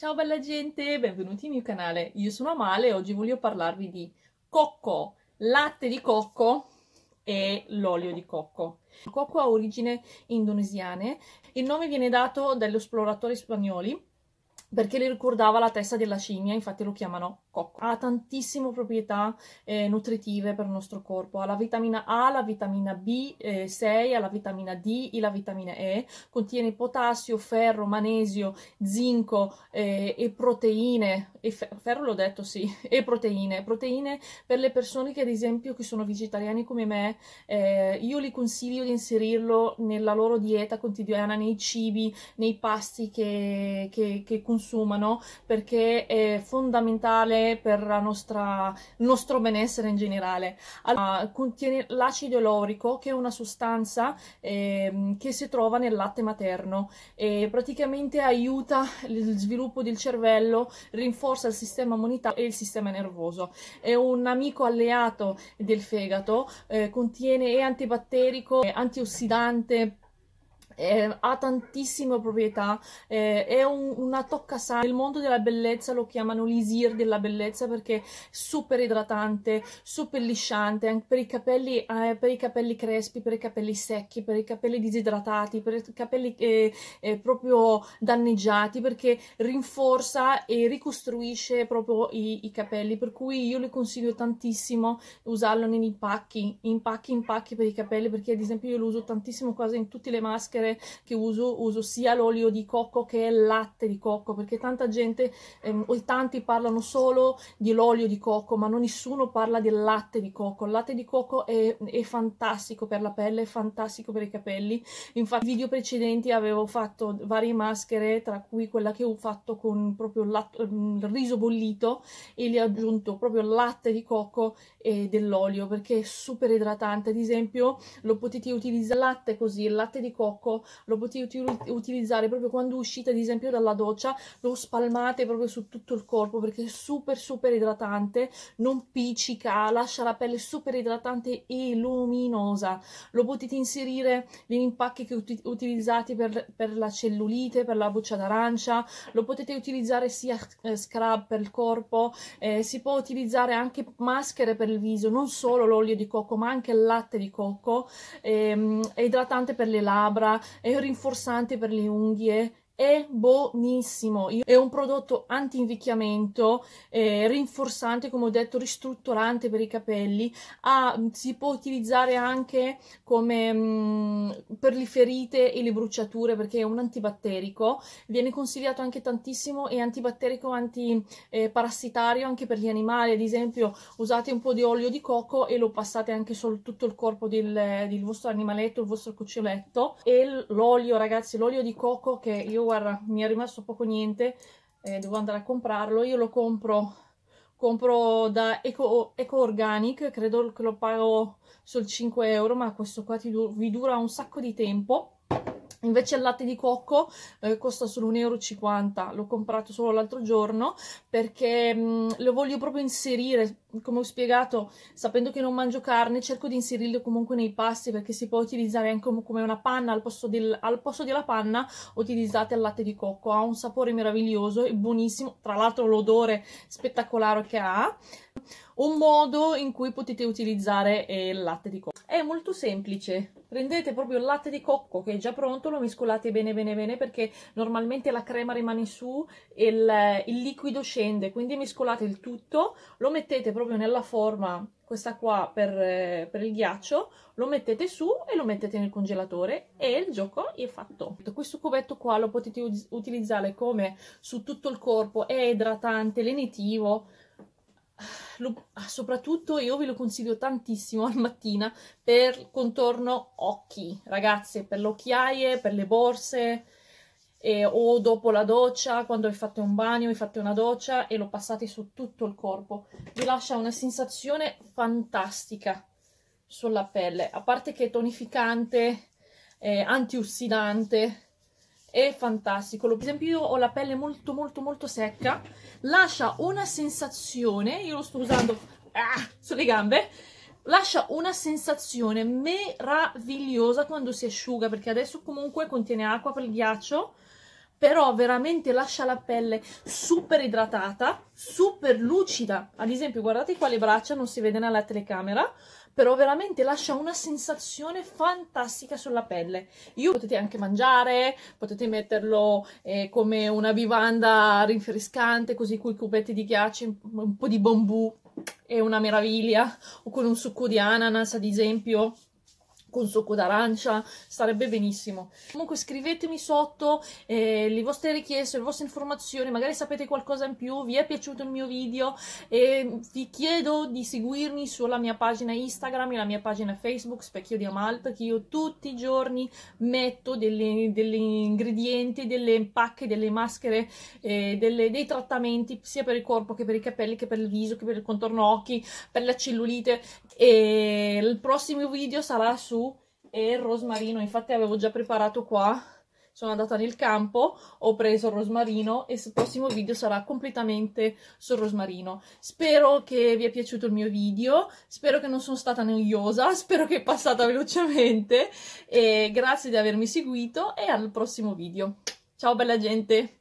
Ciao bella gente, benvenuti nel mio canale. Io sono Amale e oggi voglio parlarvi di cocco, latte di cocco e l'olio di cocco. Il cocco ha origine indonesiane. Il nome viene dato dagli esploratori spagnoli perché le ricordava la testa della scimmia, infatti lo chiamano cocco. Ha tantissime proprietà eh, nutritive per il nostro corpo, ha la vitamina A, la vitamina B6, eh, ha la vitamina D e la vitamina E, contiene potassio, ferro, manesio, zinco eh, e proteine, e fer ferro l'ho detto sì, e proteine, proteine per le persone che ad esempio che sono vegetariani come me, eh, io li consiglio di inserirlo nella loro dieta quotidiana, nei cibi, nei pasti che, che, che consumano consumano perché è fondamentale per nostra, il nostro benessere in generale. Allora, contiene l'acido lorico che è una sostanza eh, che si trova nel latte materno e praticamente aiuta il sviluppo del cervello, rinforza il sistema immunitario e il sistema nervoso. È un amico alleato del fegato, eh, contiene è antibatterico, e antiossidante, eh, ha tantissime proprietà, eh, è un, una tocca sana. Nel mondo della bellezza lo chiamano l'isir della bellezza perché è super idratante, super lisciante, anche per i capelli, eh, per i capelli crespi, per i capelli secchi, per i capelli disidratati, per i capelli eh, eh, proprio danneggiati, perché rinforza e ricostruisce proprio i, i capelli, per cui io le consiglio tantissimo usarlo in impacchi, impacchi, impacchi per i capelli, perché ad esempio io lo uso tantissimo quasi in tutte le maschere sempre che uso, uso sia l'olio di cocco che il latte di cocco, perché tanta gente ehm, o tanti parlano solo dell'olio di cocco, ma non nessuno parla del latte di cocco. Il latte di cocco è, è fantastico per la pelle, è fantastico per i capelli. Infatti, in video precedenti avevo fatto varie maschere, tra cui quella che ho fatto con proprio il mm, riso bollito e le ho aggiunto proprio il latte di cocco e dell'olio perché è super idratante. Ad esempio, lo potete utilizzare latte così, il latte di cocco lo potete utilizzare proprio quando uscite ad esempio dalla doccia, lo spalmate proprio su tutto il corpo perché è super super idratante, non piccica, lascia la pelle super idratante e luminosa. Lo potete inserire negli impacchi che ut utilizzate per, per, la cellulite, per la buccia d'arancia, lo potete utilizzare sia eh, scrub per il corpo, eh, si può utilizzare anche maschere per il viso, non solo l'olio di cocco ma anche il latte di cocco, ehm, è idratante per le labbra, è un rinforzante per le unghie è buonissimo, è un prodotto anti-invecchiamento, eh, rinforzante, come ho detto, ristrutturante per i capelli, ah, si può utilizzare anche come, mh, mm, per le ferite e le bruciature perché è un antibatterico, viene consigliato anche tantissimo, è antibatterico, antiparassitario eh, anche per gli animali, ad esempio usate un po' di olio di cocco e lo passate anche su tutto il corpo del, del vostro animaletto, il vostro cuccioletto e l'olio ragazzi, l'olio di cocco che io guarda mi è rimasto poco niente eh, devo andare a comprarlo io lo compro compro da Eco, Eco Organic credo che lo pago sul 5 euro ma questo qua du vi dura un sacco di tempo Invece il latte di cocco eh, costa solo 1,50 euro, l'ho comprato solo l'altro giorno perché mh, mm, lo voglio proprio inserire, come ho spiegato, sapendo che non mangio carne, cerco di inserirlo comunque nei pasti perché si può utilizzare anche come una panna, al posto, del, al posto della panna utilizzate il latte di cocco, ha un sapore meraviglioso e buonissimo, tra l'altro l'odore spettacolare che ha, un modo in cui potete utilizzare eh, il latte di cocco. È molto semplice, prendete proprio il latte di cocco che è già pronto, lo mescolate bene bene bene perché normalmente la crema rimane su e il, il liquido scende, quindi mescolate il tutto, lo mettete proprio nella forma questa qua per, eh, per, il ghiaccio, lo mettete su e lo mettete nel congelatore e il gioco è fatto. Questo cubetto qua lo potete utilizzare come su tutto il corpo, è idratante, lenitivo, lo, ah, soprattutto io ve lo consiglio tantissimo al mattina per contorno occhi, ragazze, per le occhiaie, per le borse, e, o dopo la doccia, quando vi fate un bagno, vi fate una doccia e lo passate su tutto il corpo. Vi lascia una sensazione fantastica sulla pelle, a parte che è tonificante, eh, antiossidante, è fantastico. Per esempio io ho la pelle molto molto molto secca, lascia una sensazione, io lo sto usando ah, sulle gambe, lascia una sensazione meravigliosa quando si asciuga, perché adesso comunque contiene acqua per il ghiaccio, però veramente lascia la pelle super idratata, super lucida. Ad esempio, guardate qua le braccia, non si vede nella telecamera, però veramente lascia una sensazione fantastica sulla pelle. Io potete anche mangiare, potete metterlo eh, come una vivanda rinfrescante, così con i cubetti di ghiaccio, un po' di bambù, è una meraviglia, o con un succo di ananas ad esempio con succo d'arancia, sarebbe benissimo. Comunque scrivetemi sotto eh, le vostre richieste, le vostre informazioni, magari sapete qualcosa in più, vi è piaciuto il mio video e vi chiedo di seguirmi sulla mia pagina Instagram e la mia pagina Facebook Specchio di Amal perché io tutti i giorni metto degli, degli ingredienti, delle pacche, delle maschere, eh, delle, dei trattamenti sia per il corpo che per i capelli, che per il viso, che per il contorno occhi, per la cellulite e il prossimo video sarà su e il rosmarino, infatti avevo già preparato qua, sono andata nel campo, ho preso il rosmarino e il prossimo video sarà completamente sul rosmarino. Spero che vi è piaciuto il mio video, spero che non sono stata noiosa, spero che è passata velocemente e grazie di avermi seguito e al prossimo video. Ciao bella gente!